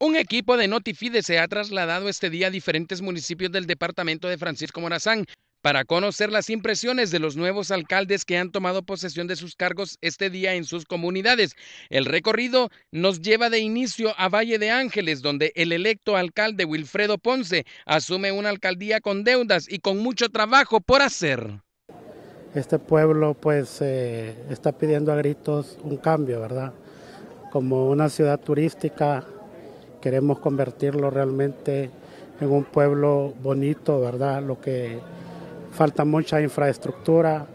Un equipo de Notifides se ha trasladado este día a diferentes municipios del departamento de Francisco Morazán para conocer las impresiones de los nuevos alcaldes que han tomado posesión de sus cargos este día en sus comunidades. El recorrido nos lleva de inicio a Valle de Ángeles, donde el electo alcalde Wilfredo Ponce asume una alcaldía con deudas y con mucho trabajo por hacer. Este pueblo pues eh, está pidiendo a gritos un cambio, ¿verdad? Como una ciudad turística queremos convertirlo realmente en un pueblo bonito, ¿verdad? Lo que falta mucha infraestructura,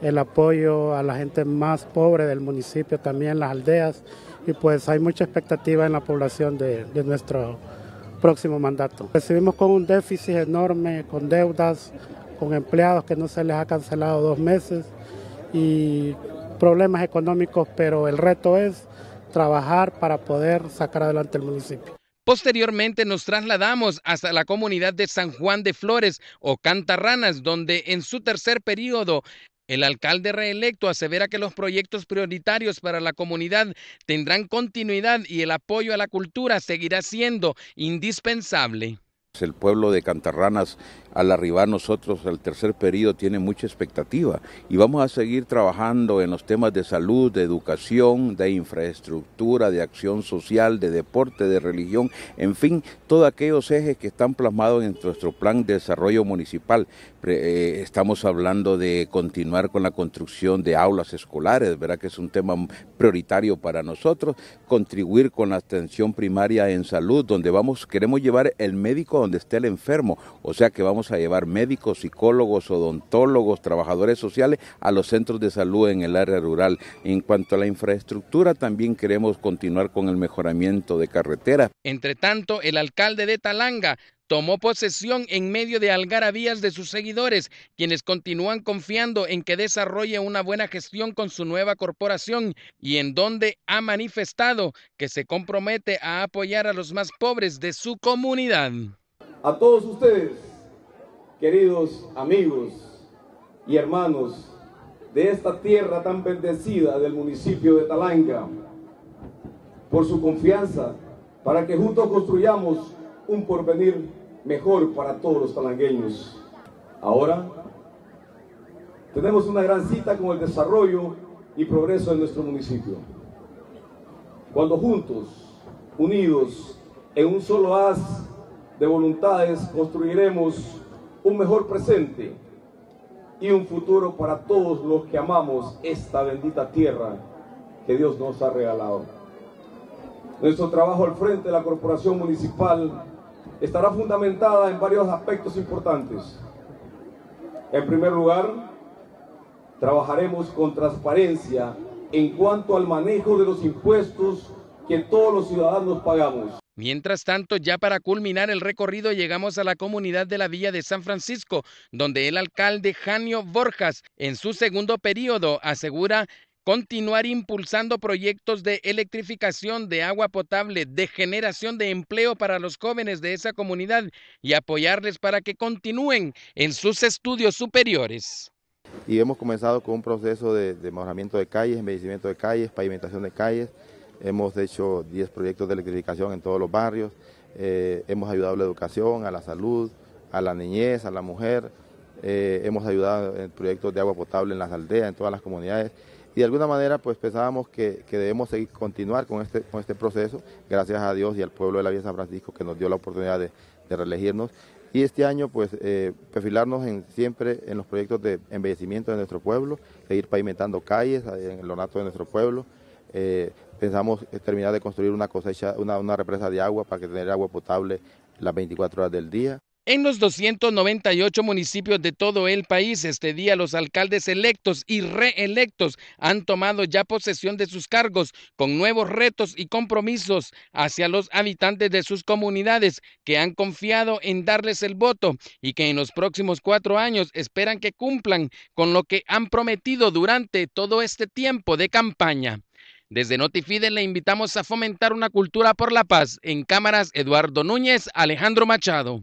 el apoyo a la gente más pobre del municipio, también las aldeas, y pues hay mucha expectativa en la población de, nuestro próximo mandato. Recibimos con un déficit enorme, con deudas, con empleados que no se les ha cancelado dos meses y problemas económicos, pero el reto es trabajar para poder sacar adelante el municipio. Posteriormente nos trasladamos hasta la comunidad de San Juan de Flores o Cantarranas, donde en su tercer periodo el alcalde reelecto asevera que los proyectos prioritarios para la comunidad tendrán continuidad y el apoyo a la cultura seguirá siendo indispensable. El pueblo de Cantarranas al arribar nosotros al tercer periodo tiene mucha expectativa y vamos a seguir trabajando en los temas de salud, de educación, de infraestructura, de acción social, de deporte, de religión, en fin, todos aquellos ejes que están plasmados en nuestro plan de desarrollo municipal. Eh, estamos hablando de continuar con la construcción de aulas escolares, ¿verdad? Que es un tema prioritario para nosotros, contribuir con la atención primaria en salud, donde vamos, queremos llevar el médico donde esté el enfermo, o sea que vamos a llevar médicos, psicólogos, odontólogos, trabajadores sociales a los centros de salud en el área rural. En cuanto a la infraestructura, también queremos continuar con el mejoramiento de carretera. Entre tanto, el alcalde de Talanga tomó posesión en medio de algarabías de sus seguidores, quienes continúan confiando en que desarrolle una buena gestión con su nueva corporación y en donde ha manifestado que se compromete a apoyar a los más pobres de su comunidad. A todos ustedes queridos amigos y hermanos de esta tierra tan bendecida del municipio de Talanga, por su confianza, para que juntos construyamos un porvenir mejor para todos los talangueños. Ahora tenemos una gran cita con el desarrollo y progreso de nuestro municipio. Cuando juntos, unidos, en un solo haz de voluntades, construiremos un mejor presente y un futuro para todos los que amamos esta bendita tierra que Dios nos ha regalado. Nuestro trabajo al frente de la Corporación Municipal estará fundamentada en varios aspectos importantes. En primer lugar, trabajaremos con transparencia en cuanto al manejo de los impuestos que todos los ciudadanos pagamos. Mientras tanto, ya para culminar el recorrido llegamos a la comunidad de la Villa de San Francisco, donde el alcalde Janio Borjas, en su segundo periodo, asegura continuar impulsando proyectos de electrificación de agua potable, de generación de empleo para los jóvenes de esa comunidad y apoyarles para que continúen en sus estudios superiores. Y hemos comenzado con un proceso de, mejoramiento de calles, envejecimiento de calles, pavimentación de calles, Hemos hecho 10 proyectos de electrificación en todos los barrios. Eh, hemos ayudado a la educación, a la salud, a la niñez, a la mujer. Eh, hemos ayudado en proyectos de agua potable en las aldeas, en todas las comunidades. Y de alguna manera, pues pensábamos que, debemos seguir, continuar con este, con este proceso, gracias a Dios y al pueblo de la Vía San Francisco que nos dio la oportunidad de, de reelegirnos. Y este año, pues, eh, perfilarnos siempre en los proyectos de embellecimiento de nuestro pueblo, seguir pavimentando calles en el ornato de nuestro pueblo, Pensamos terminar de construir una cosecha, una, una represa de agua para que tener agua potable las 24 horas del día. En los 298 municipios de todo el país, este día los alcaldes electos y reelectos han tomado ya posesión de sus cargos con nuevos retos y compromisos hacia los habitantes de sus comunidades que han confiado en darles el voto y que en los próximos cuatro años esperan que cumplan con lo que han prometido durante todo este tiempo de campaña. Desde Notifide le invitamos a fomentar una cultura por la paz en cámaras Eduardo Núñez, Alejandro Machado.